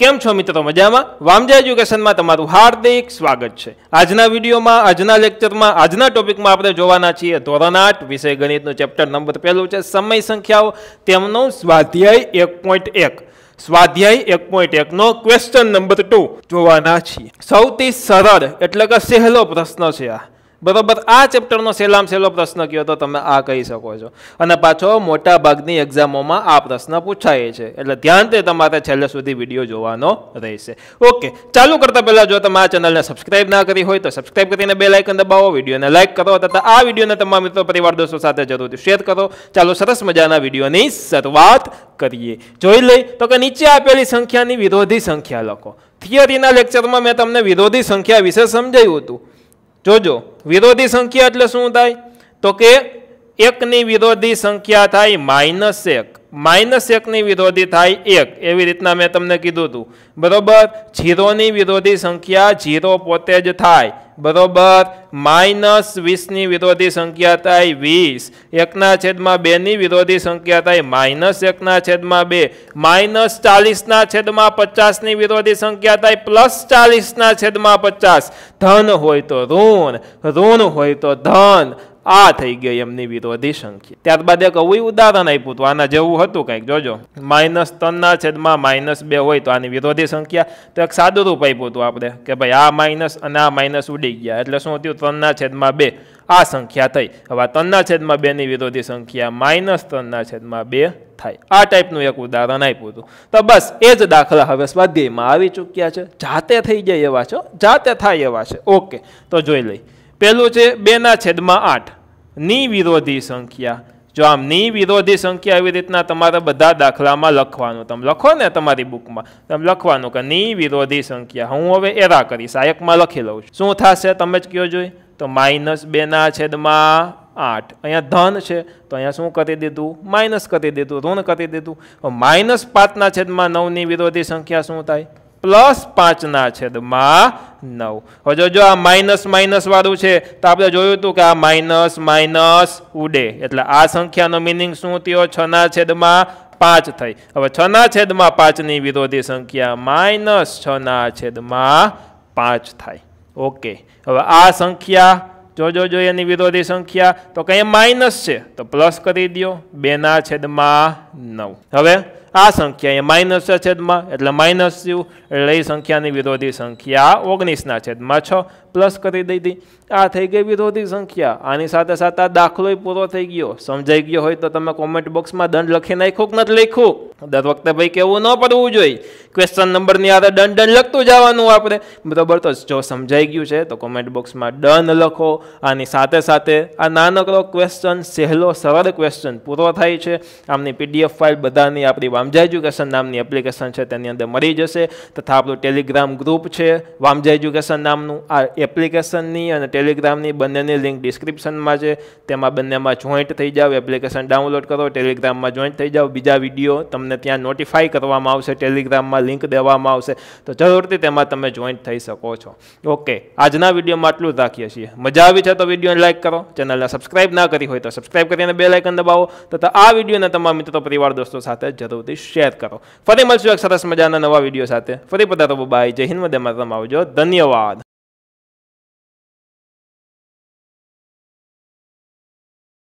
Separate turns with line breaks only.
કેમ છો મિત્રો મજામાં વામજા એજ્યુકેશનમાં તમારું હાર્દિક સ્વાગત છે આજના વિડીયોમાં આજના લેક્ચરમાં આજના ટોપિકમાં આપણે જોવાના છીએ ધોરણ આઠ વિષય ગણિતનું ચેપ્ટર નંબર પહેલું છે સમય સંખ્યાઓ તેમનો સ્વાધ્યાય એક પોઈન્ટ એક સ્વાધ્યાય એક પોઈન્ટ એકનો ક્વેશ્ચન નંબર ટુ જોવાના છીએ સૌથી સરળ એટલે કે સહેલો પ્રશ્ન છે આ બરાબર આ ચેપ્ટરનો સેલામ સહેલો પ્રશ્ન કયો તો તમે આ કહી શકો છો અને પાછો મોટા ભાગની એક્ઝામોમાં આ પ્રશ્ન પૂછાય છે એટલે ધ્યાનથી તમારે છેલ્લે સુધી વિડીયો જોવાનો રહેશે ઓકે ચાલુ કરતાં પહેલાં જો તમે આ ચેનલને સબસ્ક્રાઇબ ના કરી હોય તો સબસ્ક્રાઇબ કરીને બે લાઇકન દબાવો વિડીયોને લાઇક કરો તથા આ વિડીયોને તમારા મિત્રો પરિવાર દોસ્તો સાથે જરૂરથી શેર કરો ચાલો સરસ મજાના વિડીયોની શરૂઆત કરીએ જોઈ લઈ તો કે નીચે આપેલી સંખ્યાની વિરોધી સંખ્યા લખો થિયરીના લેક્ચરમાં મેં તમને વિરોધી સંખ્યા વિશે સમજાવ્યું હતું જોજો વિરોધી સંખ્યા એટલે શું થાય તો કે એકની વિરોધી સંખ્યા થાય માઇનસ એક માઇનસ એકની વિરોધી થાય એક એવી રીતના મેં તમને કીધું હતું બરાબર જીરોની વિરોધી સંખ્યા જીરો પોતે જ થાય બરોબર માઇનસ વીસની વિરોધી સંખ્યા થાય વીસ એકના છેદમાં બેની વિરોધી સંખ્યા થાય માઇનસ એકના છેદમાં બે માઇનસ ચાલીસના છેદમાં પચાસની વિરોધી સંખ્યા થાય પ્લસ ચાલીસના છેદમાં પચાસ ધન હોય તો ઋણ ઋણ હોય તો ધન આ થઈ ગઈ એમની વિરોધી સંખ્યા ત્યારબાદ એક એવું ઉદાહરણ આપ્યું હતું આના જેવું હતું કંઈક જોજો માઇનસ ત્રણના છેદમાં માઇનસ બે હોય તો આની વિરોધી સંખ્યા તો એક સાદુરૂપ આપ્યું હતું આપણે કે ભાઈ આ માઇનસ અને આ માઇનસ ઉડી થઈ ગયા એટલે શું થયું ત્રણના છેદમાં બે આ સંખ્યા થઈ હવે ત્રણના છેદમાં બેની વિરોધી સંખ્યા માઇનસ ત્રણના છેદમાં બે થાય આ ટાઈપનું એક ઉદાહરણ આપ્યું હતું તો બસ એ જ દાખલા હવે સ્વાધ્યાયમાં આવી ચૂક્યા છે જાતે થઈ જાય એવા છો જાતે થાય એવા છે ઓકે તો જોઈ લઈ પહેલું છે બેના છેદમાં આઠ ની વિરોધી સંખ્યા જો આમ ની વિરોધી સંખ્યા આવી રીતના તમારે બધા દાખલામાં લખવાનું તમે લખો ને તમારી બુકમાં તમે લખવાનું કે ની વિરોધી સંખ્યા હું હવે એરા કરીશ આ એકમાં લખી લઉં છું શું થશે તમે જ કયો જોઈ તો માઇનસ બેના છેદમાં આઠ અહીંયા ધન છે તો અહીંયા શું કરી દીધું માઇનસ કરી દીધું ઋણ કરી દીધું માઇનસ પાંચના છેદમાં નવની વિરોધી સંખ્યા શું થાય પ્લસ પાંચના છેદમાં નવ હવે જો આ માઇનસ માઇનસવાળું છે તો આપણે જોયું હતું કે આ માઇનસ માઇનસ ઉડે એટલે આ સંખ્યાનો મિનિંગ શું થયો છના છેદમાં પાંચ થઈ હવે છના છેદમાં પાંચની વિરોધી સંખ્યા માઇનસ છના છેદમાં પાંચ થાય ઓકે હવે આ સંખ્યા જો જો જો એની વિરોધી સંખ્યા તો કંઈ માઇનસ છે તો પ્લસ કરી દો બેના છેદમાં નવ હવે આ સંખ્યા એ માઇનસ છે છેદમાં એટલે માઇનસ થયું એટલે એ સંખ્યાની વિરોધી સંખ્યા ઓગણીસના છેદમાં છ પ્લસ કરી દીધી આ થઈ ગઈ વિરોધી સંખ્યા આની સાથે સાથે આ દાખલો પૂરો થઈ ગયો સમજાઈ ગયો હોય તો તમે કોમેન્ટ બોક્સમાં દંડ લખી નાખ્યું કે નથી લખ્યું દર વખતે ભાઈ કેવું ન પડવું જોઈએ ક્વેશ્ચન નંબરની આધાર ડન ડન લખતું જવાનું આપણે બરાબર તો જો સમજાઈ ગયું છે તો કોમેન્ટ બોક્સમાં ડન લખો આની સાથે સાથે આ નાનકડો ક્વેશ્ચન સહેલો સરળ ક્વેશ્ચન પૂરો થાય છે આમની પીડીએફ ફાઇલ બધાની આપણી વામજા એજ્યુકેશન નામની એપ્લિકેશન છે તેની અંદર મળી જશે તથા આપણું ટેલિગ્રામ ગ્રુપ છે વામજા એજ્યુકેશન નામનું આ એપ્લિકેશનની અને ટેલિગ્રામની બંનેની લિંક ડિસ્ક્રિપ્શનમાં છે તેમાં બંનેમાં જોઈન્ટ થઈ જાઓ એપ્લિકેશન ડાઉનલોડ કરો ટેલિગ્રામમાં જોઈન્ટ થઈ જાઓ બીજા વિડીયો તમને તમને ત્યાં નોટિફાઈ કરવામાં આવશે ટેલિગ્રામમાં લિંક દેવામાં આવશે તો જરૂરથી તેમાં તમે જોઈન્ટ થઈ શકો છો ઓકે આજના વિડીયોમાં આટલું જ રાખીએ છીએ મજા આવી છે તો વિડીયોને લાઇક કરો ચેનલને સબસ્ક્રાઇબ ના કરી હોય તો સબસ્ક્રાઇબ કરીને બે લાઇકન દબાવો તથા આ વિડીયોને તમારા મિત્રો પરિવાર દોસ્તો સાથે જરૂરથી શેર કરો ફરી મળશું એક સરસ મજાના નવા વિડીયો સાથે ફરી પધારો બાય જય હિન્દ મધ્યમાં આવજો ધન્યવાદ